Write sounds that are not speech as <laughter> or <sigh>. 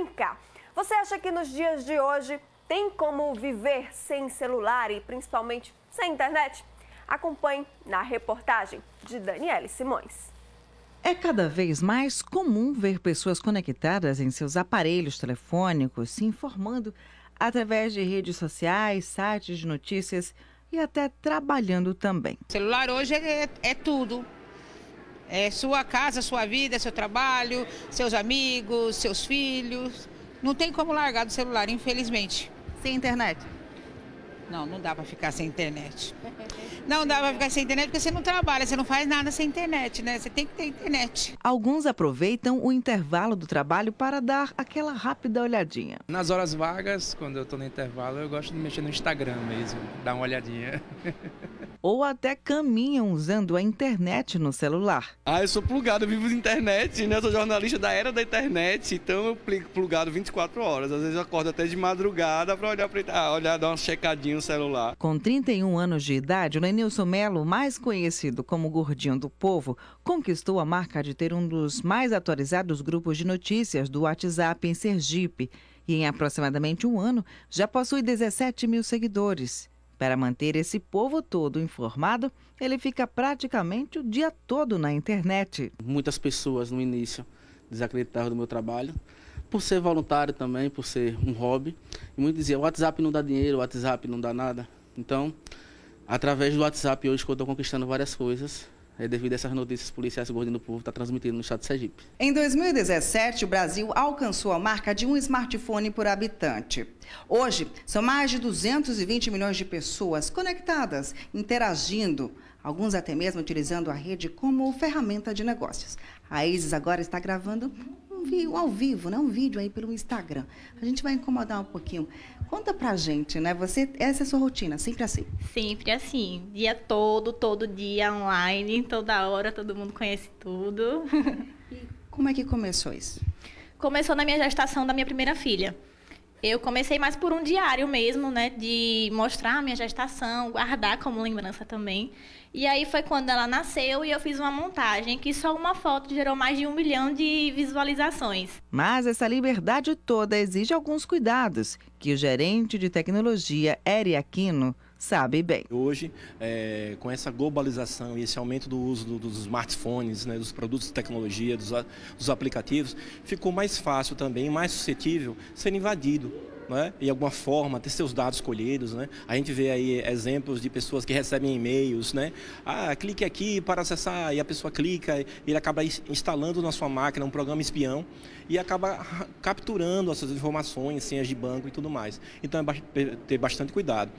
Vem cá. Você acha que nos dias de hoje tem como viver sem celular e principalmente sem internet? Acompanhe na reportagem de Daniele Simões. É cada vez mais comum ver pessoas conectadas em seus aparelhos telefônicos, se informando através de redes sociais, sites de notícias e até trabalhando também. O celular hoje é, é, é tudo é sua casa, sua vida, seu trabalho, seus amigos, seus filhos. Não tem como largar do celular, infelizmente. Sem internet? Não, não dá para ficar sem internet. Não dá para ficar sem internet porque você não trabalha, você não faz nada sem internet, né? Você tem que ter internet. Alguns aproveitam o intervalo do trabalho para dar aquela rápida olhadinha. Nas horas vagas, quando eu estou no intervalo, eu gosto de mexer no Instagram mesmo, dar uma olhadinha. <laughs> ou até caminham usando a internet no celular. Ah, eu sou plugado, eu vivo de internet, né? Eu sou jornalista da era da internet, então eu fico plugado 24 horas. Às vezes eu acordo até de madrugada para olhar, pra, ah, olhar, dar uma checadinha no celular. Com 31 anos de idade, o Lenilson Melo, mais conhecido como Gordinho do Povo, conquistou a marca de ter um dos mais atualizados grupos de notícias do WhatsApp em Sergipe. E em aproximadamente um ano, já possui 17 mil seguidores. Para manter esse povo todo informado, ele fica praticamente o dia todo na internet. Muitas pessoas no início desacreditaram do meu trabalho, por ser voluntário também, por ser um hobby. E muitos diziam: o WhatsApp não dá dinheiro, o WhatsApp não dá nada. Então, através do WhatsApp, hoje eu estou conquistando várias coisas é, devido a essas notícias policiais o Gordinho do Povo está transmitindo no estado de Sergipe. Em 2017, o Brasil alcançou a marca de um smartphone por habitante. Hoje, são mais de 220 milhões de pessoas conectadas, interagindo, alguns até mesmo utilizando a rede como ferramenta de negócios. A ISIS agora está gravando um, ao vivo, né? um vídeo aí pelo Instagram. A gente vai incomodar um pouquinho. Conta pra gente, né? Você, essa é a sua rotina, sempre assim? Sempre assim. Dia todo, todo dia online, toda hora, todo mundo conhece tudo. <laughs> E como é que começou isso? Começou na minha gestação da minha primeira filha. Eu comecei mais por um diário mesmo, né? De mostrar a minha gestação, guardar como lembrança também. E aí foi quando ela nasceu e eu fiz uma montagem que só uma foto gerou mais de um milhão de visualizações. Mas essa liberdade toda exige alguns cuidados que o gerente de tecnologia, Eri Aquino, sabe bem. Hoje, é, com essa globalização e esse aumento do uso do, dos smartphones, né, dos produtos de tecnologia, dos, dos aplicativos, ficou mais fácil também, mais suscetível ser invadido né? e alguma forma ter seus dados colhidos. Né? A gente vê aí exemplos de pessoas que recebem e-mails, né? Ah, clique aqui para acessar, e a pessoa clica, ele acaba instalando na sua máquina um programa espião e acaba capturando as suas informações, senhas de banco e tudo mais. Então é ter bastante cuidado.